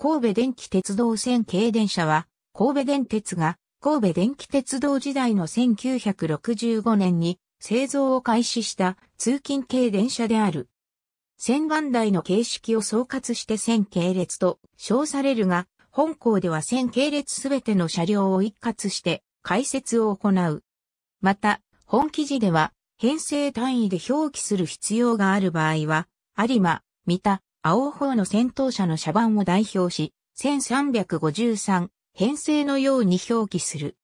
神戸電気鉄道線軽電車は、神戸電鉄が神戸電気鉄道時代の1965年に製造を開始した通勤軽電車である。千番台の形式を総括して線系列と称されるが、本校では線系列すべての車両を一括して解説を行う。また、本記事では編成単位で表記する必要がある場合は、有馬、三田、青方の戦闘車の車番を代表し、1353編成のように表記する。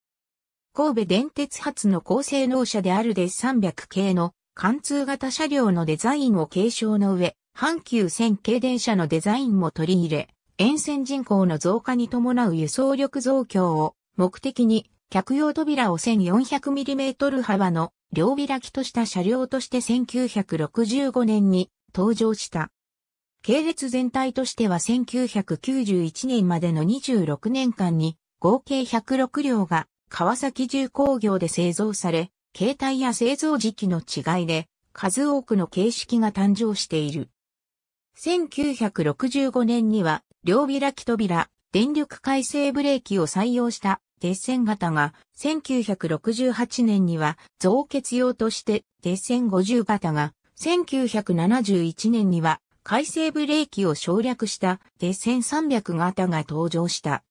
神戸電鉄発の高性能車であるス300系の貫通型車両のデザインを継承の上、阪急線系電車のデザインも取り入れ、沿線人口の増加に伴う輸送力増強を目的に、客用扉を 1400mm 幅の両開きとした車両として1965年に登場した。系列全体としては1991年までの26年間に合計106両が川崎重工業で製造され、形態や製造時期の違いで数多くの形式が誕生している。1965年には両開き扉、電力改正ブレーキを採用した鉄線型が1968年には増結用として鉄線50型が1971年には改正ブレーキを省略したデ1300型が登場した。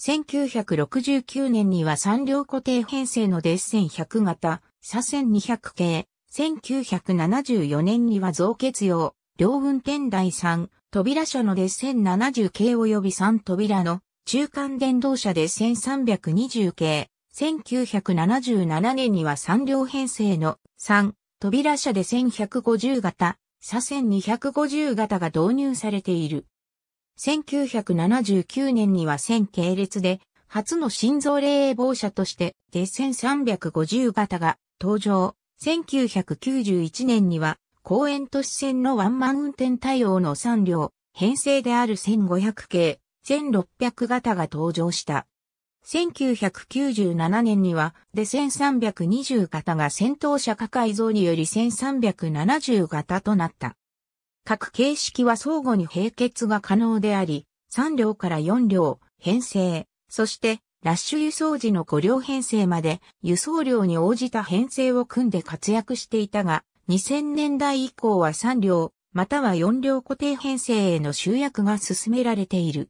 1969年には3両固定編成のデ1100型、左1200系、1974年には増結用、両運転台3、扉車のデ1070系及び3扉の中間電動車で1320系、1977年には3両編成の3、扉車で1150型、車線250型が導入されている。1979年には1000系列で、初の心臓霊防車として、で1350型が登場。1991年には、公園都市線のワンマン運転対応の3両、編成である1500系、1600型が登場した。1997年には、で1320型が戦闘車化改造により1370型となった。各形式は相互に並結が可能であり、3両から4両、編成、そしてラッシュ輸送時の5両編成まで輸送量に応じた編成を組んで活躍していたが、2000年代以降は3両、または4両固定編成への集約が進められている。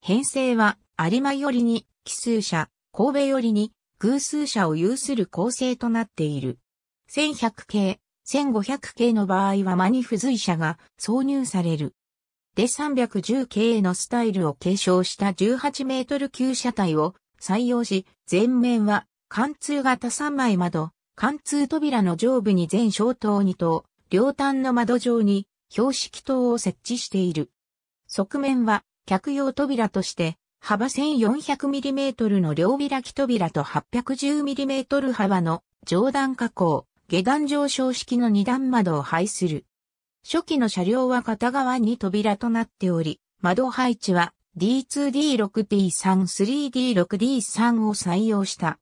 編成は有馬よりに奇数社、神戸よりに偶数社を有する構成となっている。1100系、1500系の場合は間に付随者が挿入される。で310系のスタイルを継承した18メートル級車体を採用し、前面は貫通型3枚窓、貫通扉の上部に全小灯2灯、両端の窓上に標識灯を設置している。側面は客用扉として幅 1400mm の両開き扉と 810mm 幅の上段加工、下段上昇式の二段窓を配する。初期の車両は片側に扉となっており、窓配置は D2D6D3、3D6D3 を採用した。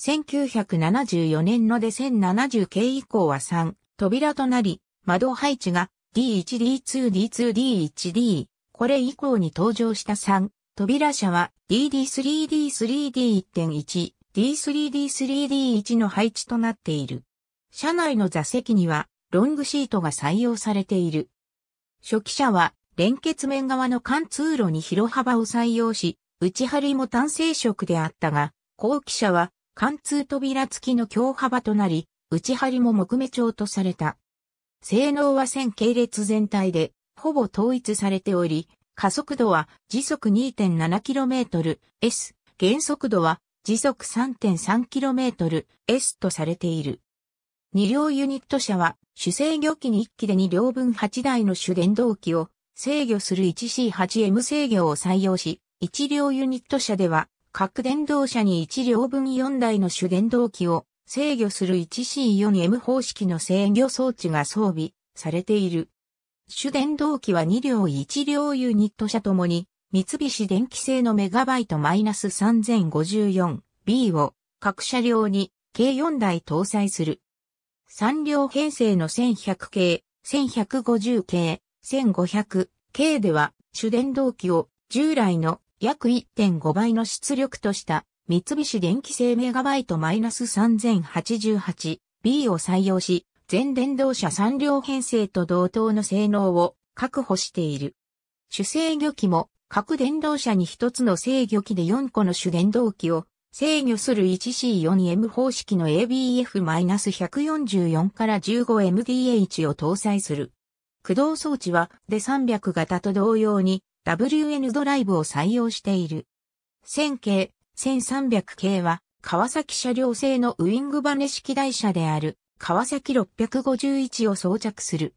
1974年ので1070系以降は3扉となり、窓配置が D1D2D2D1D、これ以降に登場した3扉車は DD3D3D1.1、D3D3D1 の配置となっている。車内の座席にはロングシートが採用されている。初期車は連結面側の貫通路に広幅を採用し、内張りも単成色であったが、後期車は貫通扉付きの強幅となり、内張りも木目調とされた。性能は線系列全体でほぼ統一されており、加速度は時速 2.7km、S、減速度は時速 3.3km、S とされている。2両ユニット車は主制御機に1機で2両分8台の主電動機を制御する 1C8M 制御を採用し、1両ユニット車では各電動車に1両分4台の主電動機を制御する 1C4M 方式の制御装置が装備されている。主電動機は2両1両ユニット車ともに、三菱電機製のメガバイト -3054B を各車両に計4台搭載する。3両編成の1100系、1150系、1500系では主電動機を従来の約1.5倍の出力とした三菱電機製メガバイト -3088B を採用し、全電動車3両編成と同等の性能を確保している。主制御機も各電動車に1つの制御機で4個の主電動機を制御する 1C4M 方式の ABF-144 から 15MDH を搭載する。駆動装置は d 300型と同様に WN ドライブを採用している。1000系、1300系は川崎車両製のウィングバネ式台車である川崎651を装着する。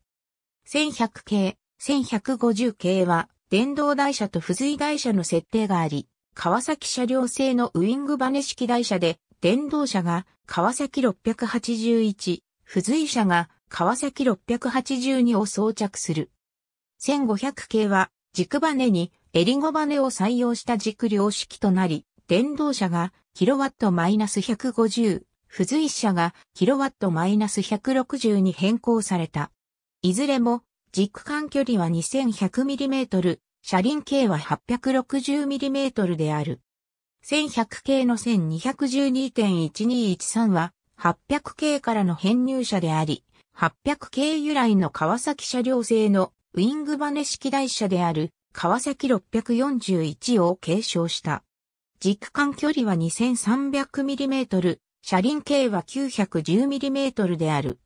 1100系、1150系は、電動台車と付随台車の設定があり、川崎車両製のウィングバネ式台車で、電動車が川崎681、付随車が川崎682を装着する。1500系は、軸バネにエリゴバネを採用した軸量式となり、電動車がキロワットマイナス150、付随車がキロワットマイナス160に変更された。いずれも、軸間距離は 2100mm、車輪径は 860mm である。1100系の1212.1213は、800系からの編入車であり、800系由来の川崎車両製のウィングバネ式台車である川崎641を継承した。軸間距離は 2300mm、車輪径は 910mm である。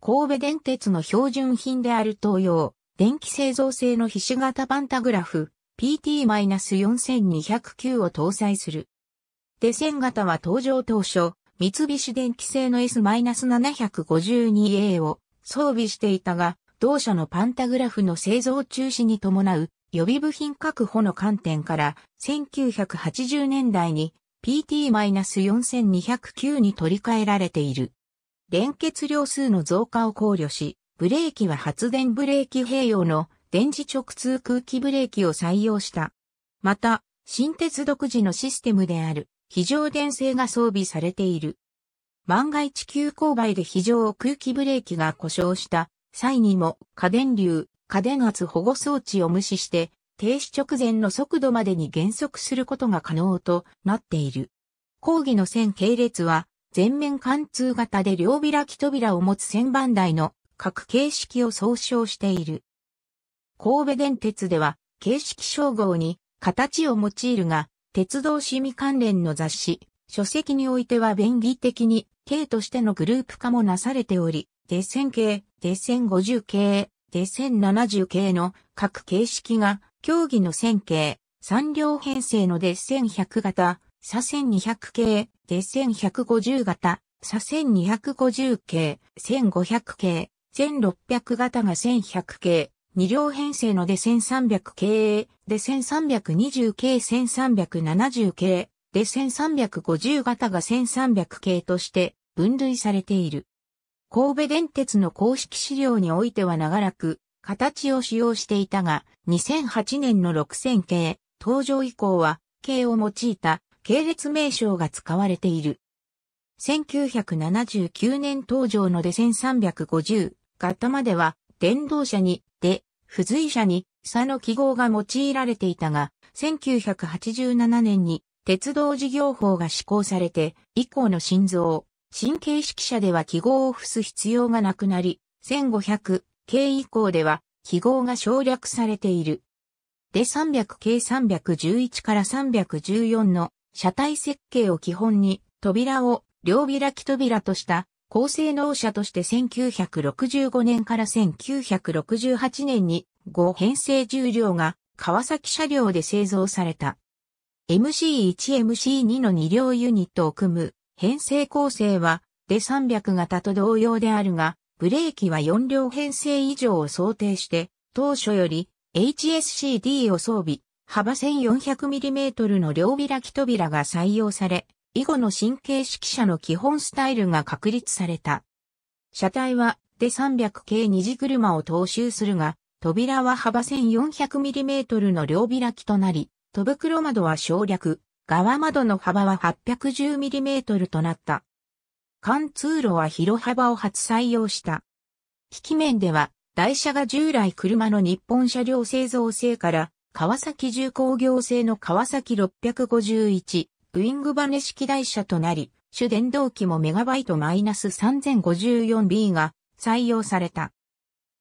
神戸電鉄の標準品である東洋、電気製造製の皮脂型パンタグラフ PT-4209 を搭載する。デセン型は登場当初、三菱電機製の S-752A を装備していたが、同社のパンタグラフの製造中止に伴う予備部品確保の観点から1980年代に PT-4209 に取り替えられている。連結量数の増加を考慮し、ブレーキは発電ブレーキ併用の電磁直通空気ブレーキを採用した。また、新鉄独自のシステムである非常電性が装備されている。万が一急勾配で非常空気ブレーキが故障した際にも過電流、過電圧保護装置を無視して停止直前の速度までに減速することが可能となっている。講義の線系列は、全面貫通型で両開き扉を持つ線番台の各形式を総称している。神戸電鉄では、形式称号に形を用いるが、鉄道趣味関連の雑誌、書籍においては便宜的に、系としてのグループ化もなされており、デ線系、デ線50系、デ線70系の各形式が競技の線形、3両編成のデッセン100型、左1200系、デッセン150型、左1250系、1500系、1600型が1100系、2両編成のデ1300系、デ1320系、1370系、デ1350型が1300系として分類されている。神戸電鉄の公式資料においては長らく形を使用していたが、2008年の6000系、登場以降は、系を用いた系列名称が使われている。1979年登場ので1350型までは、電動車に、で、付随車に、差の記号が用いられていたが、1987年に鉄道事業法が施行されて、以降の心臓、神経式車では記号を付す必要がなくなり、1500、系以降では記号が省略されている。で300系311から314の車体設計を基本に扉を両開き扉とした高性能車として1965年から1968年に5編成重量が川崎車両で製造された。MC1MC2 の2両ユニットを組む編成構成はで300型と同様であるがブレーキは4両編成以上を想定して、当初より HSCD を装備、幅 1400mm の両開き扉が採用され、以後の神経式車の基本スタイルが確立された。車体はで300系二次車を踏襲するが、扉は幅 1400mm の両開きとなり、戸袋窓は省略、側窓の幅は 810mm となった。貫通路は広幅を初採用した。機器面では、台車が従来車の日本車両製造製から、川崎重工業製の川崎651、ウィングバネ式台車となり、主電動機もメガバイトマイナス 3054B が採用された。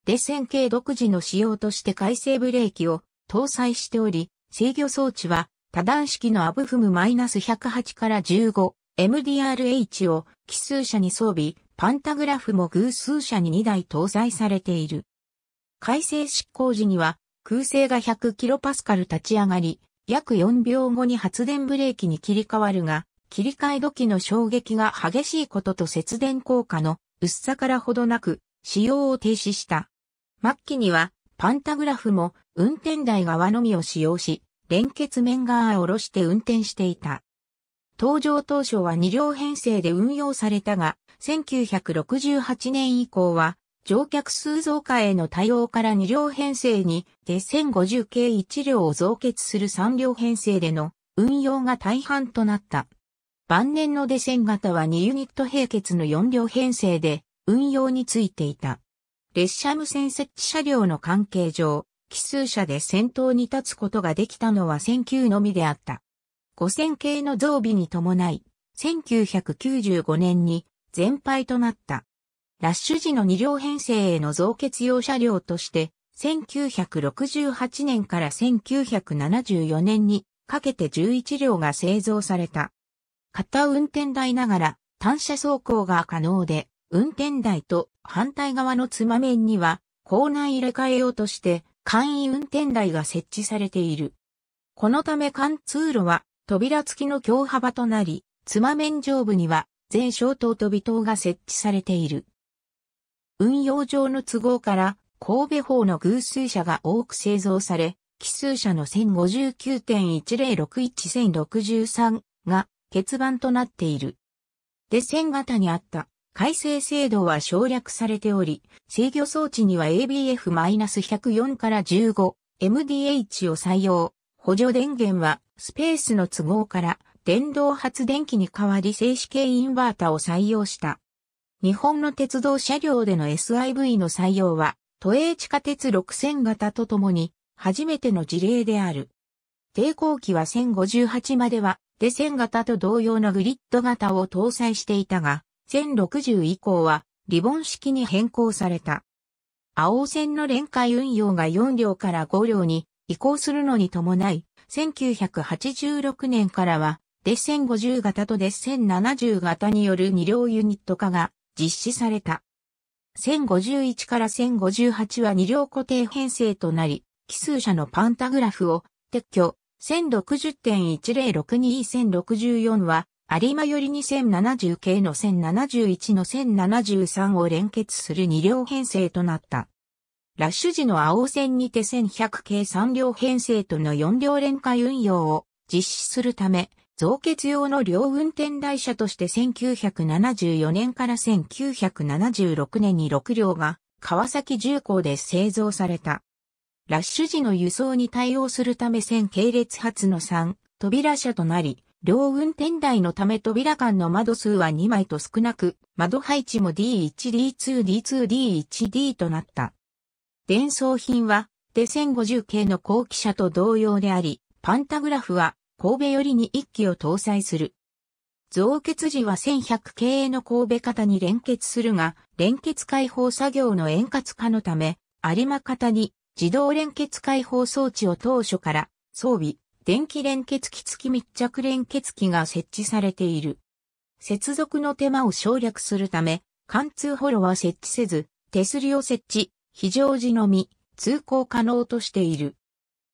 デ線形独自の仕様として回生ブレーキを搭載しており、制御装置は多段式のアブフムマイナス108から 15MDRH を奇数車に装備、パンタグラフも偶数車に2台搭載されている。改正執行時には、空性が 100kPa 立ち上がり、約4秒後に発電ブレーキに切り替わるが、切り替え時の衝撃が激しいことと節電効果の薄さからほどなく、使用を停止した。末期には、パンタグラフも運転台側のみを使用し、連結面側を下ろして運転していた。登場当初は2両編成で運用されたが、1968年以降は、乗客数増加への対応から2両編成に、で1050系1両を増結する3両編成での運用が大半となった。晩年のデセン型は2ユニット並結の4両編成で運用についていた。列車無線設置車両の関係上、奇数車で先頭に立つことができたのは1009のみであった。5000系の増備に伴い、1995年に全廃となった。ラッシュ時の2両編成への増結用車両として、1968年から1974年にかけて11両が製造された。片運転台ながら単車走行が可能で、運転台と反対側のつま面には、校内入れ替え用として、簡易運転台が設置されている。このため貫通路は扉付きの強幅となり、妻面上部には全小灯と微灯が設置されている。運用上の都合から神戸方の偶数車が多く製造され、奇数車の1059.10611063が欠番となっている。で線型にあった改正制度は省略されており、制御装置には ABF-104 から 15MDH を採用、補助電源はスペースの都合から電動発電機に代わり静止系インバータを採用した。日本の鉄道車両での SIV の採用は、都営地下鉄6000型とともに、初めての事例である。抵抗機は1058までは、で1000型と同様のグリッド型を搭載していたが、1060以降は、リボン式に変更された。青線の連回運用が4両から5両に移行するのに伴い、1986年からは、デッセン50型とデッセン70型による2両ユニット化が実施された。1051から1058は2両固定編成となり、奇数車のパンタグラフを撤去。1060.1062-1064は、有馬より2070系の1071の1073を連結する2両編成となった。ラッシュ時の青線にて1100系3両編成との4両連回運用を実施するため、増結用の両運転台車として1974年から1976年に6両が川崎重工で製造された。ラッシュ時の輸送に対応するため線系列発の3扉車となり、両運転台のため扉間の窓数は2枚と少なく、窓配置も D1D2D2D1D となった。伝送品は、デ1050系の後期車と同様であり、パンタグラフは、神戸よりに1機を搭載する。増結時は1100系の神戸型に連結するが、連結解放作業の円滑化のため、有馬型に自動連結解放装置を当初から装備、電気連結機付き密着連結機が設置されている。接続の手間を省略するため、貫通ホロは設置せず、手すりを設置、非常時のみ、通行可能としている。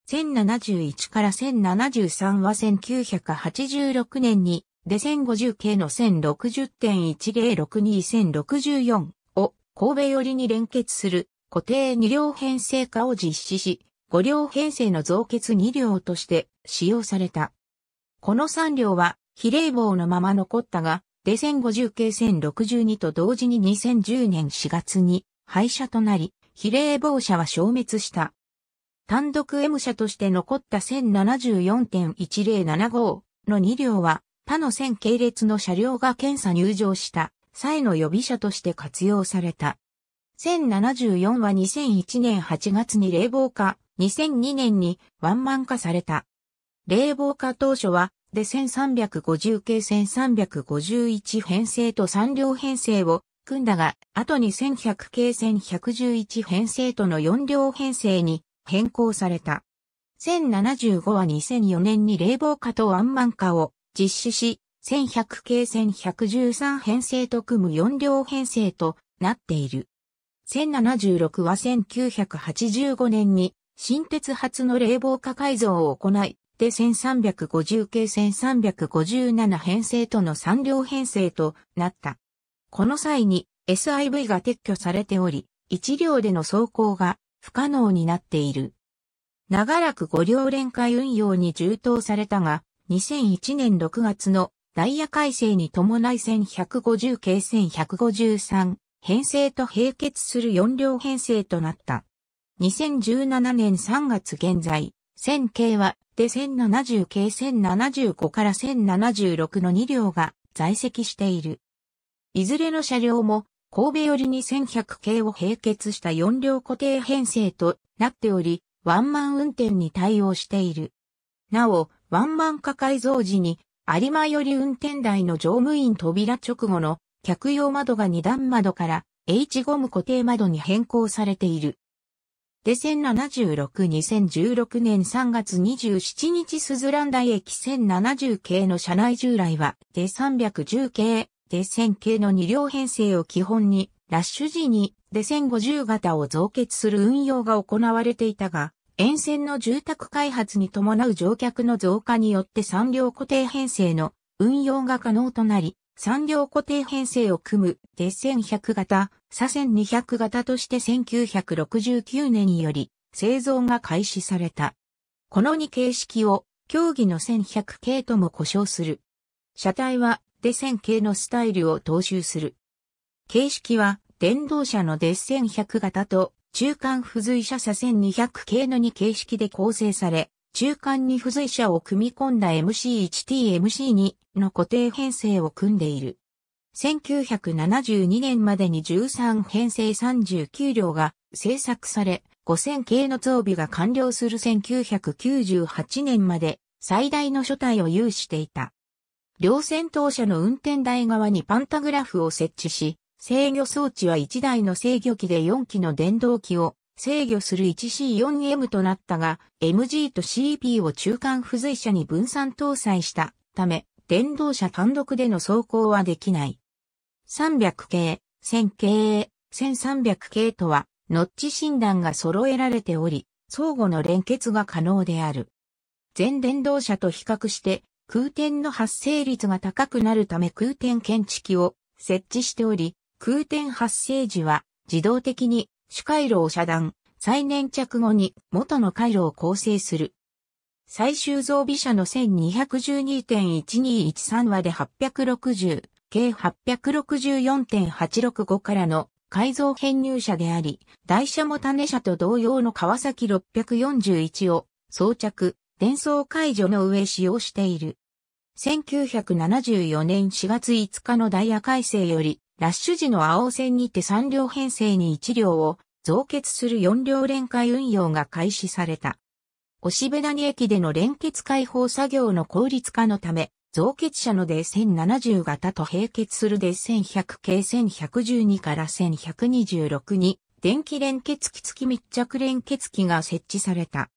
1071から1073は1986年に、で1050系の1060.1062-1064を神戸寄りに連結する固定2両編成化を実施し、5両編成の増結2両として使用された。この3両は比例棒のまま残ったが、で1050系1062と同時に2010年4月に廃車となり、比例防車は消滅した。単独 M 社として残った1074.1075の2両は他の1000系列の車両が検査入場した際の予備車として活用された。1074は2001年8月に冷房化、2002年にワンマン化された。冷房化当初は、で1350系1351編成と3両編成を組んだが、後に1100系1111編成との4両編成に変更された。1075は2004年に冷房化とワンマン化を実施し、1100系線1 1 3編成と組む4両編成となっている。1076は1985年に新鉄発の冷房化改造を行い、で1350系1357編成との3両編成となった。この際に SIV が撤去されており、一両での走行が不可能になっている。長らく五両連会運用に充当されたが、2001年6月のダイヤ改正に伴い1150系1153編成と並結する4両編成となった。2017年3月現在、1000系はで1070系1075から1076の2両が在籍している。いずれの車両も、神戸より2100系を並結した4両固定編成となっており、ワンマン運転に対応している。なお、ワンマン化改造時に、有馬より運転台の乗務員扉直後の客用窓が2段窓から H ゴム固定窓に変更されている。で、1076-2016年3月27日鈴蘭台駅1070系の車内従来は、で310系セ線系の2両編成を基本に、ラッシュ時に、セ線50型を増結する運用が行われていたが、沿線の住宅開発に伴う乗客の増加によって3両固定編成の運用が可能となり、三両固定編成を組む、セン1 0 0型、左線200型として1969年により、製造が開始された。この2形式を、競技の1100系とも呼称する。車体はデッセン系のスタイルを踏襲する。形式は電動車のデッセン100型と中間付随車車1200系の2形式で構成され、中間に付随車を組み込んだ MC1T、MC2 の固定編成を組んでいる。1972年までに13編成39両が製作され、5000系の装備が完了する1998年まで最大の書体を有していた。両戦闘車の運転台側にパンタグラフを設置し、制御装置は1台の制御機で4機の電動機を制御する 1C4M となったが、MG と CP を中間付随車に分散搭載したため、電動車単独での走行はできない。300系、1000系、1300系とは、ノッチ診断が揃えられており、相互の連結が可能である。全電動車と比較して、空転の発生率が高くなるため空転検知器を設置しており、空転発生時は自動的に主回路を遮断、再粘着後に元の回路を構成する。最終増備車の1212.1213話で860、計864.865からの改造編入車であり、台車も種車と同様の川崎641を装着、伝送解除の上使用している。1974年4月5日のダイヤ改正より、ラッシュ時の青線にて3両編成に1両を増結する4両連会運用が開始された。押部谷駅での連結開放作業の効率化のため、増結車ので1070型と並結するで1100系1112から1126に電気連結機付き密着連結機が設置された。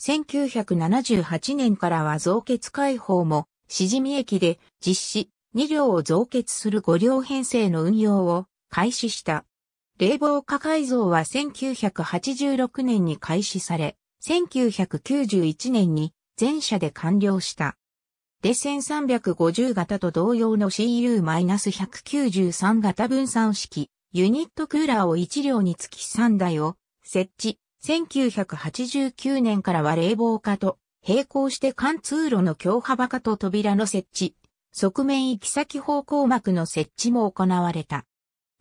1978年からは増結開放も、しじみ駅で実施、2両を増結する5両編成の運用を開始した。冷房化改造は1986年に開始され、1991年に全社で完了した。で1350型と同様の CU-193 型分散式、ユニットクーラーを1両につき3台を設置、1989年からは冷房化と並行して貫通路の強幅化と扉の設置、側面行き先方向膜の設置も行われた。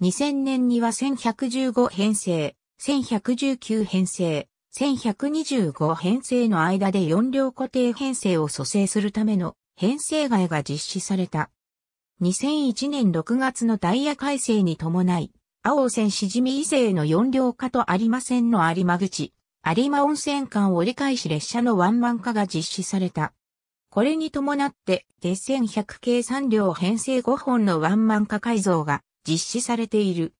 2000年には1115編成、1119編成、1125編成の間で4両固定編成を蘇生するための編成外が実施された。2001年6月のダイヤ改正に伴い、青線しじみ伊勢の4両化と有馬線の有馬口、有馬温泉間折り返し列車のワンマン化が実施された。これに伴って、鉄線100系3両編成5本のワンマン化改造が実施されている。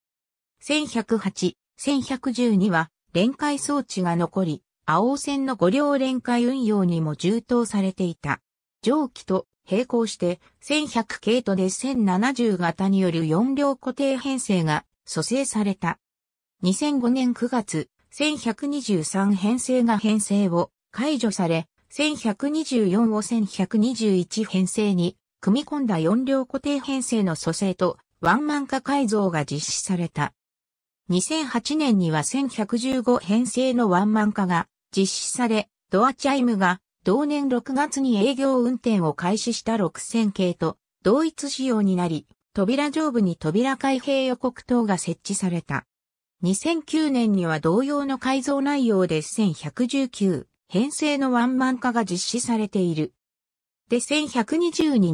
1108、1112は、連会装置が残り、青線の5両連会運用にも充当されていた。上記と並行して、1100系とで1070型による4両固定編成が蘇生された。2005年9月、1123編成が編成を解除され、1124を1121編成に組み込んだ4両固定編成の蘇生とワンマン化改造が実施された。2008年には1115編成のワンマン化が実施され、ドアチャイムが同年6月に営業運転を開始した6000系と同一仕様になり、扉上部に扉開閉予告灯が設置された。2009年には同様の改造内容で1119編成のワンマン化が実施されている。で、1 1 2 2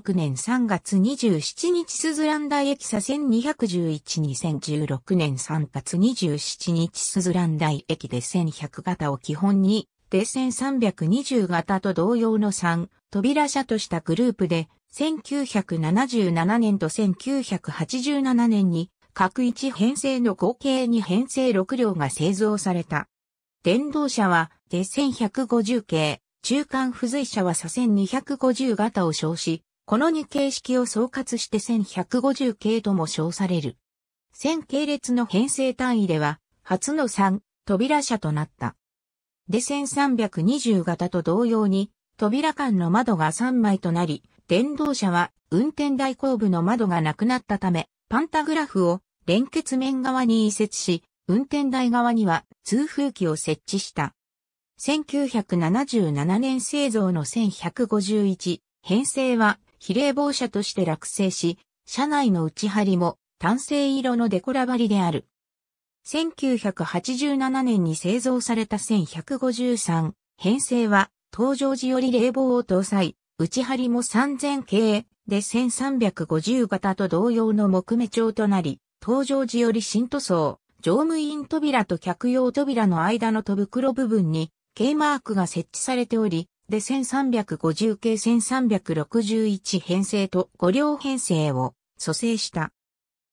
2016年3月27日スズランダイ駅差12112016年3月27日スズランダイ駅で1100型を基本に、で1320型と同様の3扉車としたグループで1977年と1987年に各一編成の合計に編成6両が製造された。電動車は、で1150系、中間付随車は左1250型を称し、この2形式を総括して1150系とも称される。1000系列の編成単位では、初の3、扉車となった。で1320型と同様に、扉間の窓が3枚となり、電動車は運転台後部の窓がなくなったため、パンタグラフを連結面側に移設し、運転台側には通風機を設置した。1977年製造の1151、編成は比例防車として落成し、車内の内張りも単性色のデコラ張りである。1987年に製造された1153、編成は登場時より冷房を搭載、内張も3000系で1350型と同様の木目調となり、登場時より新塗装、乗務員扉と客用扉の間の戸袋部分に、K マークが設置されており、で1350系1361編成と5両編成を蘇生した。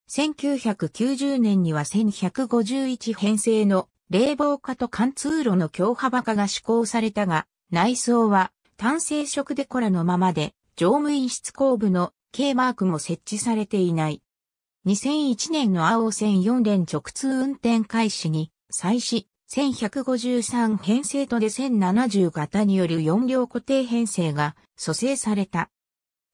1990年には1151編成の冷房化と貫通路の強幅化が施行されたが、内装は単成色デコラのままで、乗務員室後部の K マークも設置されていない。2001年の青線4連直通運転開始に、再始、1153編成とで1070型による4両固定編成が蘇生された。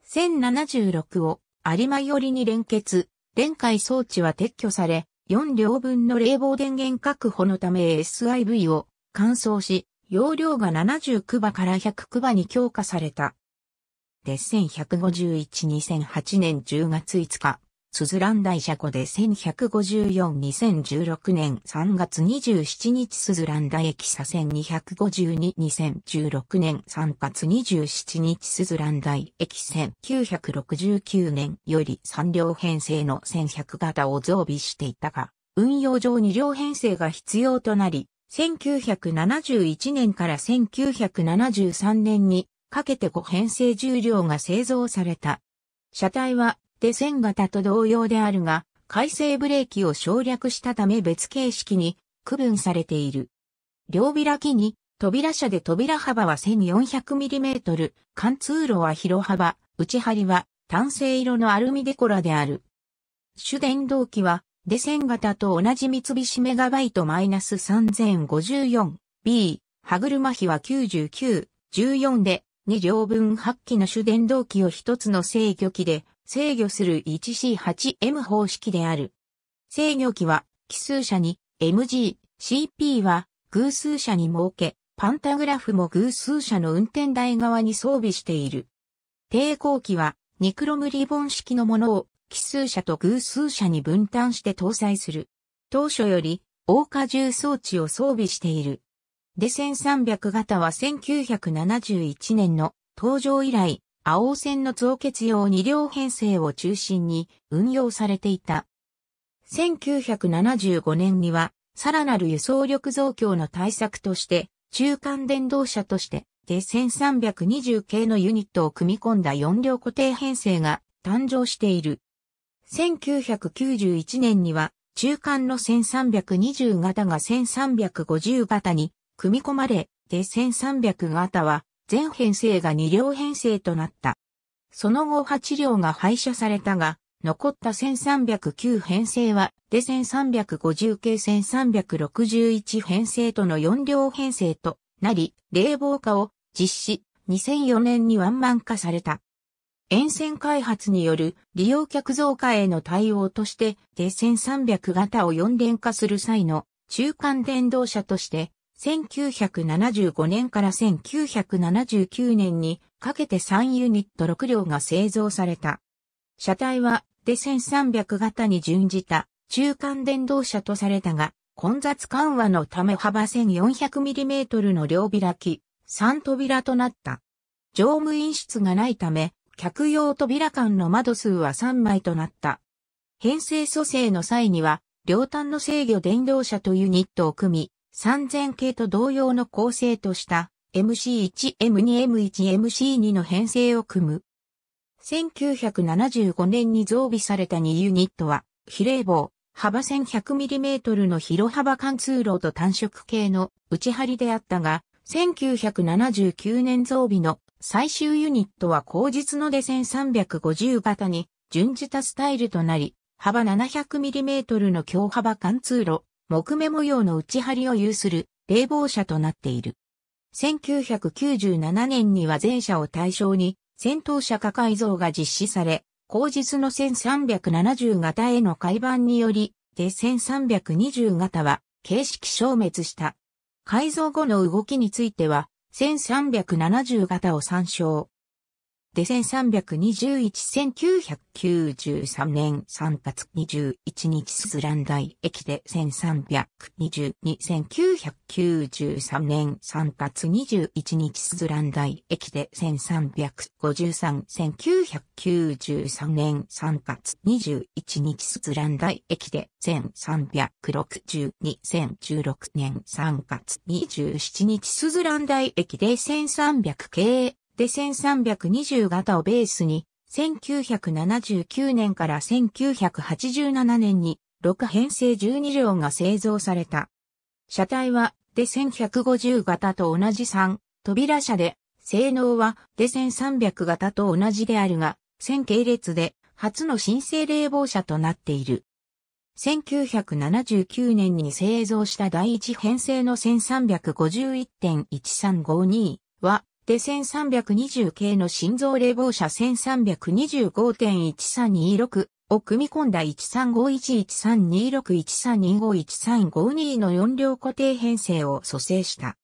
1076を有馬寄りに連結、連解装置は撤去され、4両分の冷房電源確保のため SIV を乾燥し、容量が79馬から100クバに強化された。で1151-2008年10月5日、スズラン大社庫で1154-2016年3月27日スズラン大駅左線252-2016年3月27日スズラン大駅線969年より3両編成の1100型を増備していたが、運用上2両編成が必要となり、1971年から1973年にかけて5編成重量が製造された。車体はデセン型と同様であるが、回生ブレーキを省略したため別形式に区分されている。両開きに扉車で扉幅は 1400mm、貫通路は広幅、内張りは単性色のアルミデコラである。主電動機はデセン型と同じ三菱メガバイトマイナス 3054B、歯車比は99、14で、2両分8機の主電動機を1つの制御機で制御する 1C8M 方式である。制御機は奇数車に MG、CP は偶数車に設け、パンタグラフも偶数車の運転台側に装備している。抵抗機はニクロムリボン式のものを奇数車と偶数車に分担して搭載する。当初より、大荷重装置を装備している。で1300型は1971年の登場以来、青線の増結用2両編成を中心に運用されていた。1975年には、さらなる輸送力増強の対策として、中間電動車として、で1320系のユニットを組み込んだ4両固定編成が誕生している。1991年には中間の1320型が1350型に組み込まれ、で1300型は全編成が2両編成となった。その後8両が廃車されたが、残った1309編成は、で1350系1361編成との4両編成となり、冷房化を実施、2004年にワンマン化された。沿線開発による利用客増加への対応として、で1300型を4連化する際の中間電動車として、1975年から1979年にかけて3ユニット6両が製造された。車体は、で1300型に準じた中間電動車とされたが、混雑緩和のため幅 1400mm の両開き、3扉となった。乗務員室がないため、客用扉間の窓数は3枚となった。編成蘇生の際には、両端の制御電動車とユニットを組み、3000系と同様の構成とした MC1、M2、M1、MC2 の編成を組む。1975年に増備された2ユニットは、比例棒、幅 1100mm の広幅貫通路と単色系の内張りであったが、1979年増備の最終ユニットは後日ので1350型に準じたスタイルとなり、幅 700mm の強幅貫通路、木目模様の内張りを有する冷房車となっている。1997年には全車を対象に戦闘車化改造が実施され、後日の1370型への改版により、で1320型は形式消滅した。改造後の動きについては、1370型を参照。で1321-1993年3月21日スラン台駅で1322-1993年3月21日スラン台駅で1353-1993年3月21日スラン台駅で1 3 6 2 1 0 1 6年3月27日スズラン台駅で1300 k で1320型をベースに、1979年から1987年に6編成12両が製造された。車体はで1150型と同じ3扉車で、性能はで1300型と同じであるが、1000系列で初の新生冷房車となっている。1979年に製造した第一編成の1351.1352はで1320系の心臓冷房車1325.1326を組み込んだ1351132613251352の4両固定編成を蘇生した。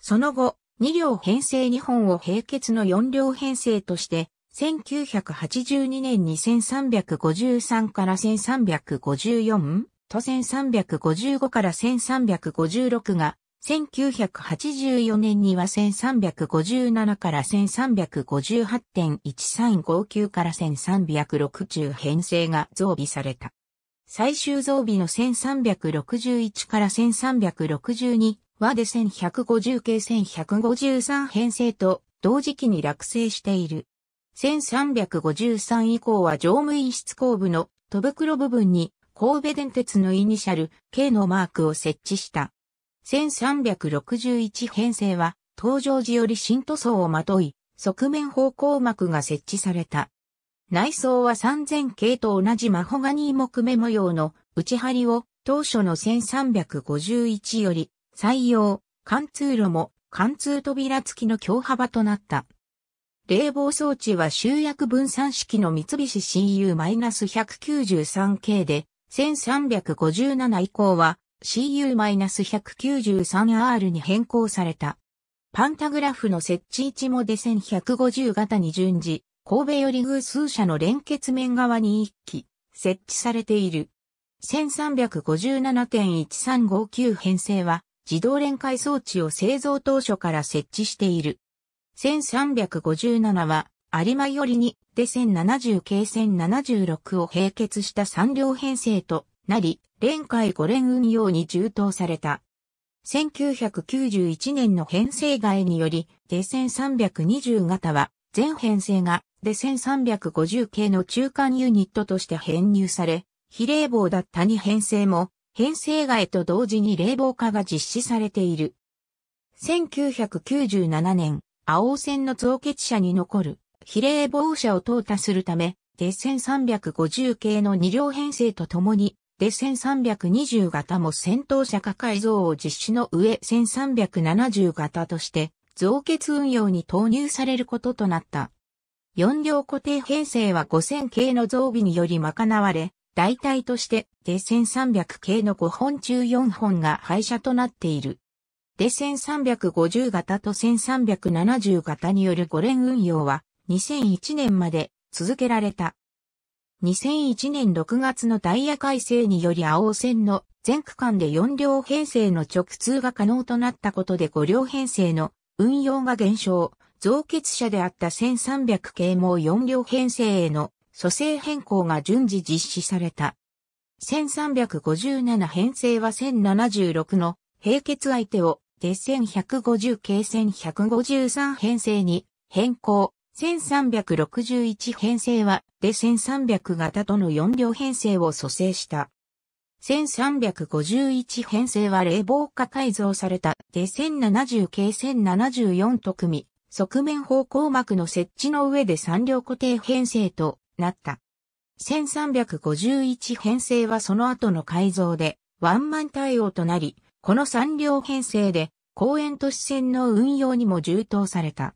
その後、2両編成2本を並結の4両編成として、1982年に1353から1354と1355から1356が1984年には1357から1358.1359から1360編成が増備された。最終増備の1361から1362はで1150系1153編成と同時期に落成している。1353以降は乗務員室後部の戸袋部分に神戸電鉄のイニシャル K のマークを設置した。1361編成は、登場時より新塗装をまとい、側面方向膜が設置された。内装は3000系と同じマホガニー木目模様の内張りを当初の1351より採用、貫通路も貫通扉付きの強幅となった。冷房装置は集約分散式の三菱 CU-193 系で、1357以降は CU-193R に変更された。パンタグラフの設置位置もで1150型に順次、神戸より偶数社の連結面側に一機設置されている。1357.1359編成は自動連回装置を製造当初から設置している。1357は有馬よりにで1070系1076を並結した3両編成となり、連海5連運用に充当された。1991年の編成外により、デ1 320型は、全編成がデ1 350系の中間ユニットとして編入され、非冷房だった2編成も、編成外と同時に冷房化が実施されている。1997年、青線の造結車に残る、比例棒車を淘汰するため、デ1 350系の2両編成とともに、で1320型も戦闘車化改造を実施の上1370型として増結運用に投入されることとなった。4両固定編成は5000系の増備により賄われ、代替としてで1300系の5本中4本が廃車となっている。で1350型と1370型による5連運用は2001年まで続けられた。2001年6月のダイヤ改正により青線の全区間で4両編成の直通が可能となったことで5両編成の運用が減少、増結車であった1300系も4両編成への蘇生変更が順次実施された。1357編成は1076の並結相手をで1150系1153編成に変更、1361編成は、で1300型との4両編成を蘇生した。1351編成は冷房化改造された、で1070系1074と組み、側面方向膜の設置の上で3両固定編成となった。1351編成はその後の改造で、ワンマン対応となり、この3両編成で、公園都市線の運用にも充当された。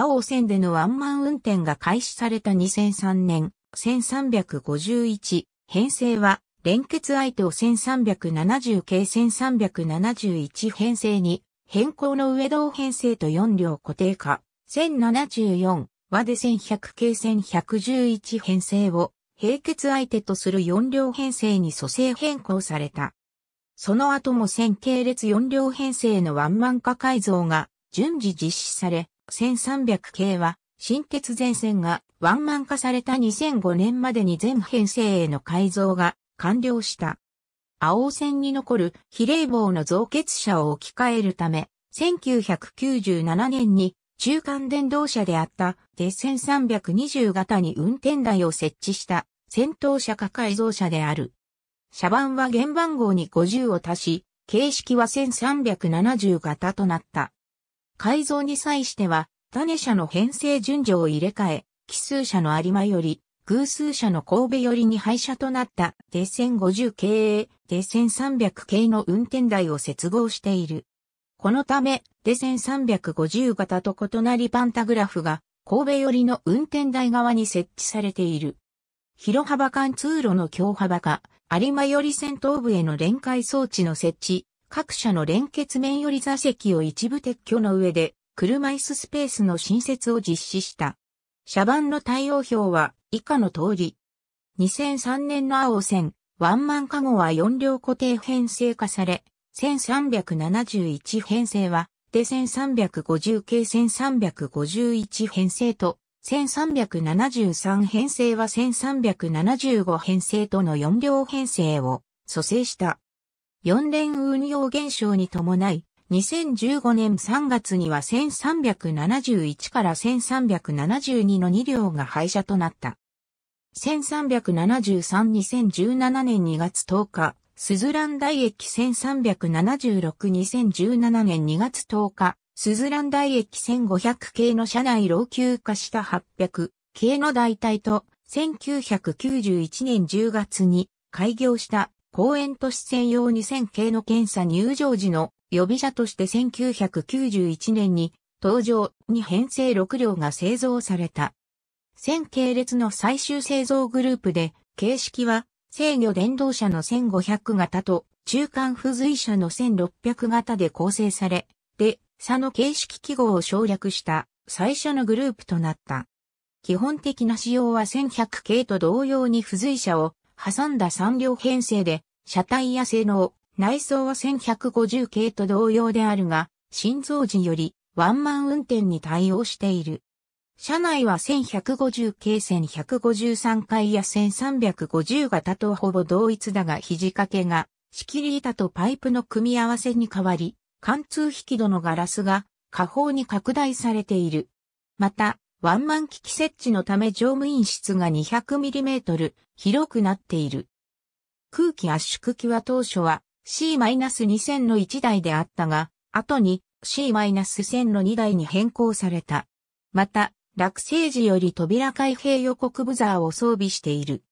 青線でのワンマン運転が開始された2003年、1351、編成は、連結相手を1370系1371編成に、変更の上同編成と4両固定化、1074和で1100系1111編成を、並結相手とする4両編成に組成変更された。その後も線系列4両編成のワンマン化改造が順次実施され、1300系は、新鉄前線がワンマン化された2005年までに全編成への改造が完了した。青線に残る比例棒の造血車を置き換えるため、1997年に中間電動車であった鉄1 320型に運転台を設置した戦闘車化改造車である。車番は原番号に50を足し、形式は1370型となった。改造に際しては、種車の編成順序を入れ替え、奇数車の有馬より、偶数車の神戸よりに廃車となったデ線50系、デ線300系の運転台を接合している。このため、デ線350型と異なりパンタグラフが神戸寄りの運転台側に設置されている。広幅間通路の強幅化、有馬寄り先頭部への連回装置の設置、各社の連結面より座席を一部撤去の上で、車椅子スペースの新設を実施した。車番の対応表は以下の通り。2003年の青線、ワンマンカゴは4両固定編成化され、1371編成は、で1350系1351編成と、1373編成は1375編成との4両編成を蘇生した。4連運用減少に伴い、2015年3月には1371から1372の2両が廃車となった。1373-2017年2月10日、スズラン台駅1376-2017年2月10日、スズラン台駅1500系の車内老朽化した800系の代替と、1991年10月に開業した公園都市専用2000系の検査入場時の予備車として1991年に登場に編成6両が製造された。1000系列の最終製造グループで、形式は制御電動車の1500型と中間付随車の1600型で構成され、で、差の形式記号を省略した最初のグループとなった。基本的な仕様は1100系と同様に付随車を挟んだ3両編成で、車体や性能、内装は1150系と同様であるが、新造時よりワンマン運転に対応している。車内は1150系1153階や1350型とほぼ同一だが肘掛けが、仕切り板とパイプの組み合わせに変わり、貫通引き戸のガラスが下方に拡大されている。また、ワンマン機器設置のため乗務員室が 200mm 広くなっている。空気圧縮機は当初は C-2000 の1台であったが、後に C-1000 の2台に変更された。また、落成時より扉開閉予告ブザーを装備している。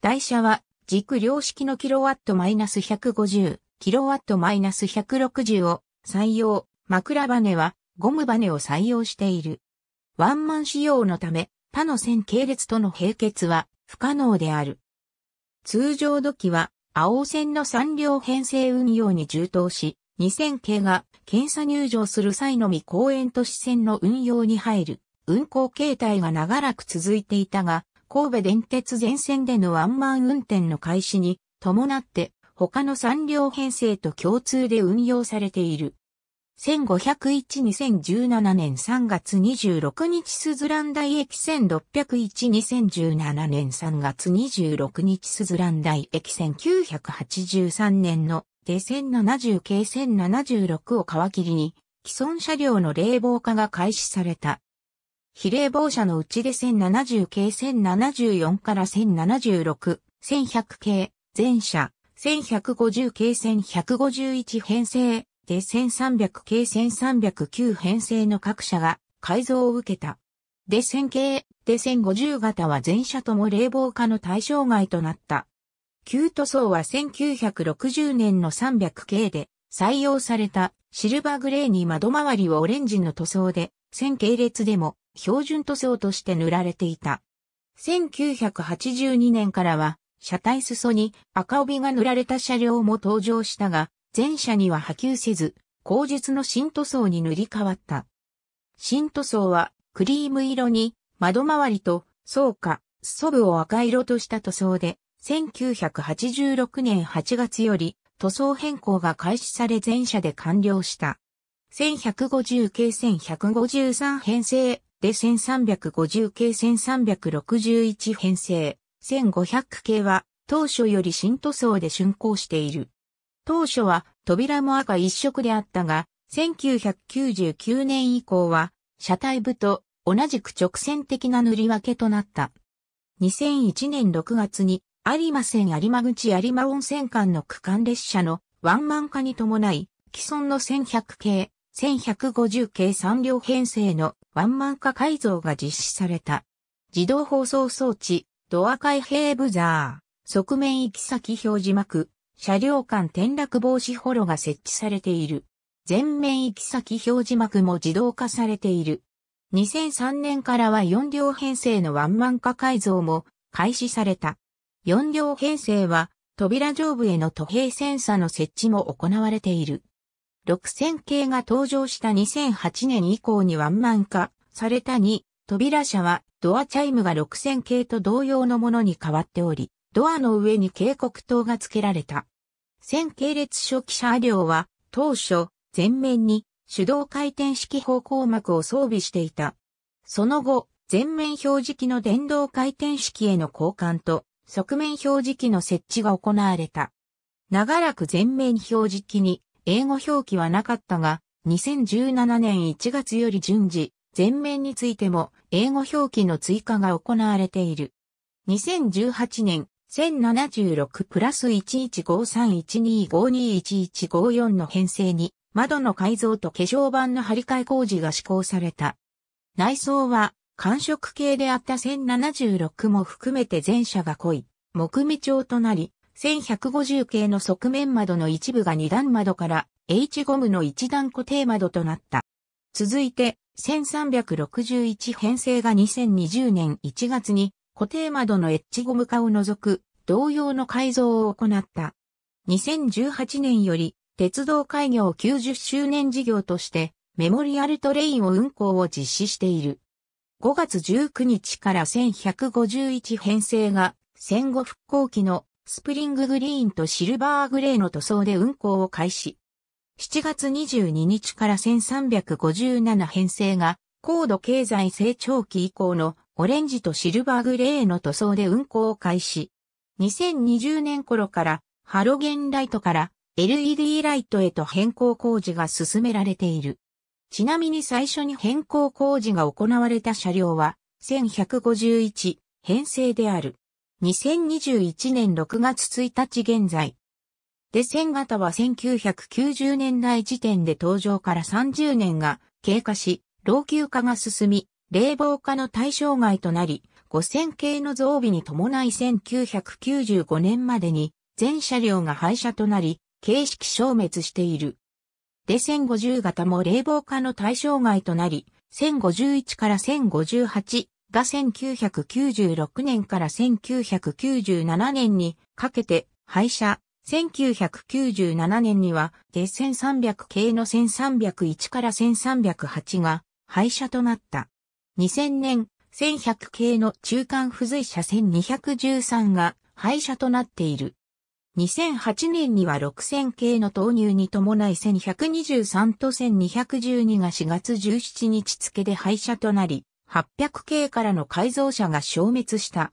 台車は軸量式のキロワット -150、キロワット -160 を採用、枕バネはゴムバネを採用している。ワンマン仕様のため、他の線系列との並結は不可能である。通常土器は、青線の3両編成運用に充当し、2000系が検査入場する際のみ公園都市線の運用に入る。運行形態が長らく続いていたが、神戸電鉄全線でのワンマン運転の開始に伴って、他の3両編成と共通で運用されている。1501-2017年3月26日スズラン大駅1601-2017年3月26日スズラン大駅1983年の1 0 70系1 0 76を皮切りに既存車両の冷房化が開始された。非冷房車のうちで1070系1074から1076、1100系、全車、1150系1151編成、で1300系1309編成の各社が改造を受けた。で1000系、で1050型は全車とも冷房化の対象外となった。旧塗装は1960年の300系で採用されたシルバーグレーに窓周りをオレンジの塗装で1000系列でも標準塗装として塗られていた。1982年からは車体裾に赤帯が塗られた車両も登場したが、前者には波及せず、後述の新塗装に塗り替わった。新塗装はクリーム色に窓周りと層か、素部を赤色とした塗装で、1986年8月より塗装変更が開始され全車で完了した。1150系1153編成で1350系1361編成、1500系は当初より新塗装で竣工している。当初は扉も赤一色であったが、1999年以降は車体部と同じく直線的な塗り分けとなった。2001年6月に有馬線有馬口有馬温泉間の区間列車のワンマン化に伴い、既存の1100系、1150系3両編成のワンマン化改造が実施された。自動放送装置、ドア開閉ブザー、側面行き先表示幕、車両間転落防止ホロが設置されている。全面行き先表示幕も自動化されている。2003年からは4両編成のワンマン化改造も開始された。4両編成は扉上部への都平センサの設置も行われている。6000系が登場した2008年以降にワンマン化された2、扉車はドアチャイムが6000系と同様のものに変わっており、ドアの上に警告灯が付けられた。線系列初期車両は当初前面に手動回転式方向幕を装備していた。その後、前面表示器の電動回転式への交換と側面表示器の設置が行われた。長らく前面表示器に英語表記はなかったが、2017年1月より順次、前面についても英語表記の追加が行われている。2018年1076プラス115312521154の編成に窓の改造と化粧板の張り替え工事が施行された。内装は寒色系であった1076も含めて全車が濃い、木目調となり、1150系の側面窓の一部が2段窓から H ゴムの1段固定窓となった。続いて、1361編成が2020年1月に固定窓のエッジゴム化を除く同様の改造を行った。2018年より鉄道開業90周年事業としてメモリアルトレインを運行を実施している。5月19日から1151編成が戦後復興期のスプリンググリーンとシルバーグレーの塗装で運行を開始。7月22日から1357編成が高度経済成長期以降のオレンジとシルバーグレーの塗装で運行を開始。2020年頃からハロゲンライトから LED ライトへと変更工事が進められている。ちなみに最初に変更工事が行われた車両は1151編成である。2021年6月1日現在。で、1000型は1990年代時点で登場から30年が経過し、老朽化が進み、冷房化の対象外となり、5000系の増備に伴い1995年までに全車両が廃車となり、形式消滅している。で1050型も冷房化の対象外となり、1051から1058が1996年から1997年にかけて廃車。1997年には、で1300系の1301から1308が廃車となった。2000年、1100系の中間付随車1213が廃車となっている。2008年には6000系の投入に伴い1123と1212が4月17日付で廃車となり、800系からの改造車が消滅した。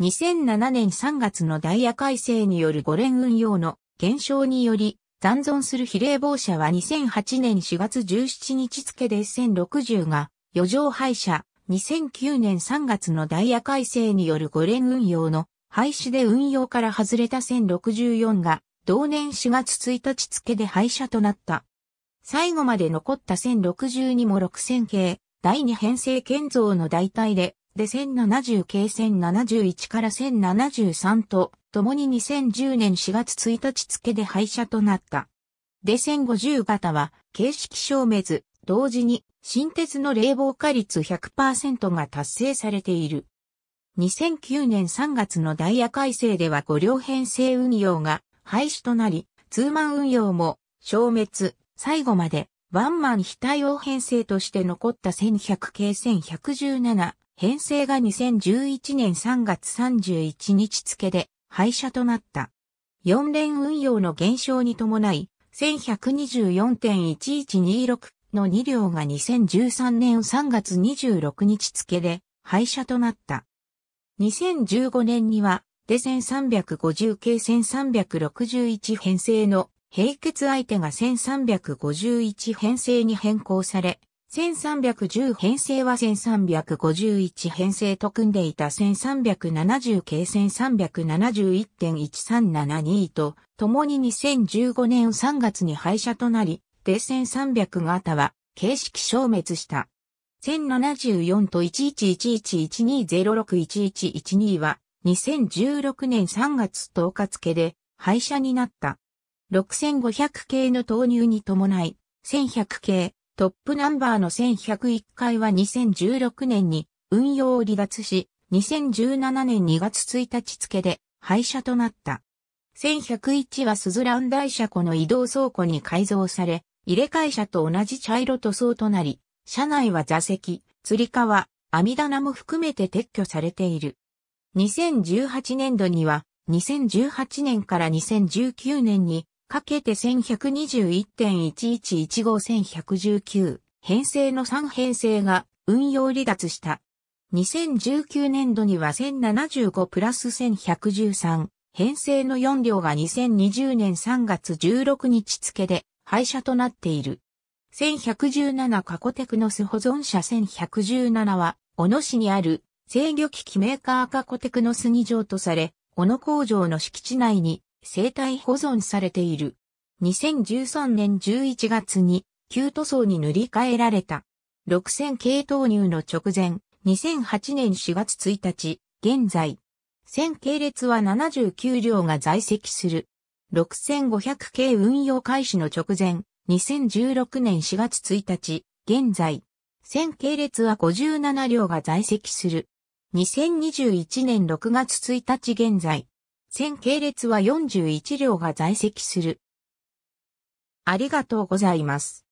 2007年3月のダイヤ改正による5連運用の減少により、残存する比例防車は2008年4月17日付で1060が余剰廃車、2009年3月のダイヤ改正による5連運用の廃止で運用から外れた1064が同年4月1日付で廃車となった。最後まで残った1062も6000系、第2編成建造の代替で、で1070系1071から1073と、共に2010年4月1日付で廃車となった。で1050型は、形式消滅、同時に新鉄の冷房化率100%が達成されている。2009年3月のダイヤ改正では5両編成運用が廃止となり、ツーマン運用も消滅、最後までワンマン非対応編成として残った1100系1117編成が2011年3月31日付で廃車となった。4連運用の減少に伴い、1124.1126の2両が2013年3月26日付で廃車となった。2015年には、デセ350系1361編成の並結相手が1351編成に変更され、1310編成は1351編成と組んでいた1370系1371.1372と、共に2015年3月に廃車となり、で1300型は形式消滅した。1074と111112061112は2016年3月10日付で廃車になった。6500系の投入に伴い、1100系、トップナンバーの1101回は2016年に運用を離脱し、2017年2月1日付で廃車となった。1101はスズラン大車庫の移動倉庫に改造され、入れ替え車と同じ茶色塗装となり、車内は座席、釣り革、網棚も含めて撤去されている。2018年度には、2018年から2019年にかけて1 1 2 1 1 1 1 5 1 1 9編成の3編成が運用離脱した。2019年度には1075プラス1113編成の4両が2020年3月16日付で廃車となっている。1117カコテクノス保存車1117は、小野市にある制御機器メーカーカコテクノス2乗とされ、小野工場の敷地内に生体保存されている。2013年11月に旧塗装に塗り替えられた。6000系投入の直前、2008年4月1日、現在。1000系列は79両が在籍する。6500系運用開始の直前、2016年4月1日、現在、1000系列は57両が在籍する。2021年6月1日現在、1000系列は41両が在籍する。ありがとうございます。